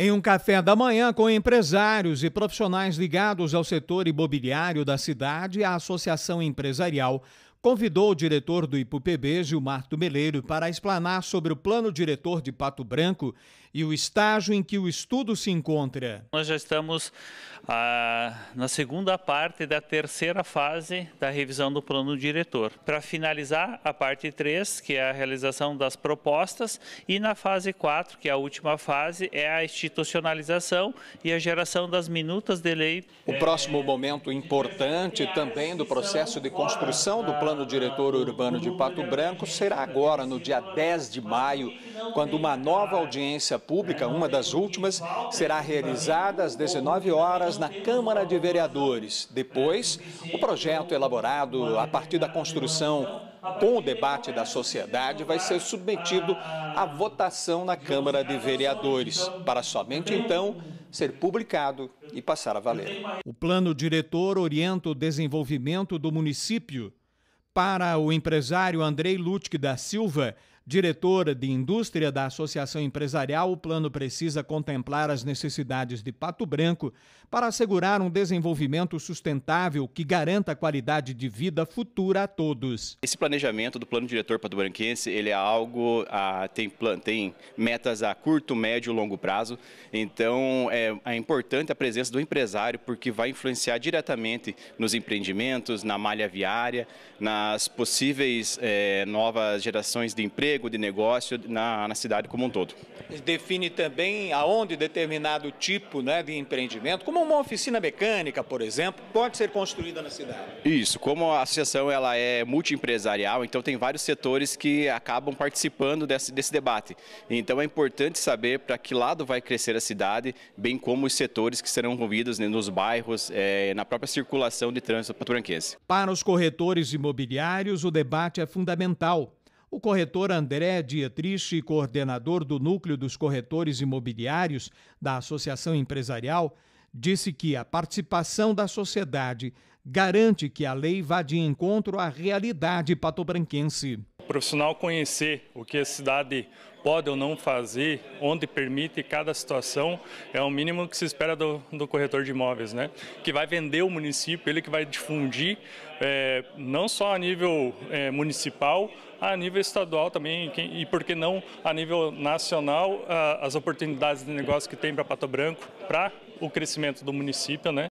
Em um café da manhã com empresários e profissionais ligados ao setor imobiliário da cidade, a Associação Empresarial convidou o diretor do IPUPB, Gilmar Tumeleiro, para explanar sobre o plano diretor de Pato Branco e o estágio em que o estudo se encontra. Nós já estamos ah, na segunda parte da terceira fase da revisão do plano diretor. Para finalizar a parte 3, que é a realização das propostas, e na fase 4, que é a última fase, é a institucionalização e a geração das minutas de lei. O próximo momento importante também do processo de construção do plano plano diretor urbano de Pato Branco será agora, no dia 10 de maio, quando uma nova audiência pública, uma das últimas, será realizada às 19 horas na Câmara de Vereadores. Depois, o projeto elaborado a partir da construção com o debate da sociedade, vai ser submetido à votação na Câmara de Vereadores, para somente então ser publicado e passar a valer. O plano diretor orienta o desenvolvimento do município para o empresário Andrei Lutke da Silva, Diretora de Indústria da Associação Empresarial, o plano precisa contemplar as necessidades de Pato Branco para assegurar um desenvolvimento sustentável que garanta a qualidade de vida futura a todos. Esse planejamento do plano diretor Pato Branquense, ele é algo, a, ah, tem, plan, tem metas a curto, médio e longo prazo, então é, é importante a presença do empresário porque vai influenciar diretamente nos empreendimentos, na malha viária, nas possíveis é, novas gerações de emprego, emprego, de negócio na, na cidade como um todo. Define também aonde determinado tipo né, de empreendimento, como uma oficina mecânica, por exemplo, pode ser construída na cidade. Isso, como a associação ela é multiempresarial, então tem vários setores que acabam participando desse, desse debate. Então é importante saber para que lado vai crescer a cidade, bem como os setores que serão envolvidos né, nos bairros, é, na própria circulação de trânsito paturanquense. Para os corretores imobiliários, o debate é fundamental. O corretor André Dietrich, coordenador do Núcleo dos Corretores Imobiliários da Associação Empresarial, disse que a participação da sociedade garante que a lei vá de encontro à realidade patobranquense profissional conhecer o que a cidade pode ou não fazer, onde permite cada situação, é o mínimo que se espera do, do corretor de imóveis, né? Que vai vender o município, ele que vai difundir, é, não só a nível é, municipal, a nível estadual também, e por que não a nível nacional, a, as oportunidades de negócio que tem para Pato Branco, para o crescimento do município, né?